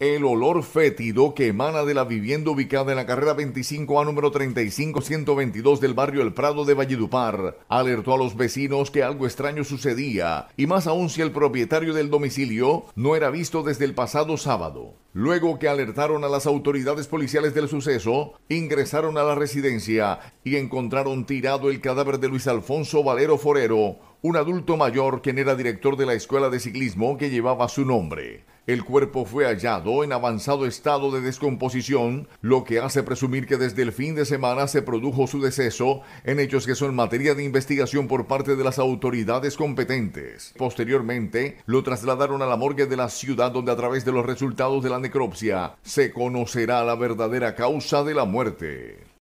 el olor fétido que emana de la vivienda ubicada en la carrera 25A número 35122 del barrio El Prado de Valledupar alertó a los vecinos que algo extraño sucedía, y más aún si el propietario del domicilio no era visto desde el pasado sábado. Luego que alertaron a las autoridades policiales del suceso, ingresaron a la residencia y encontraron tirado el cadáver de Luis Alfonso Valero Forero, un adulto mayor quien era director de la escuela de ciclismo que llevaba su nombre. El cuerpo fue hallado en avanzado estado de descomposición, lo que hace presumir que desde el fin de semana se produjo su deceso, en hechos que son materia de investigación por parte de las autoridades competentes. Posteriormente, lo trasladaron a la morgue de la ciudad donde a través de los resultados de la necropsia se conocerá la verdadera causa de la muerte.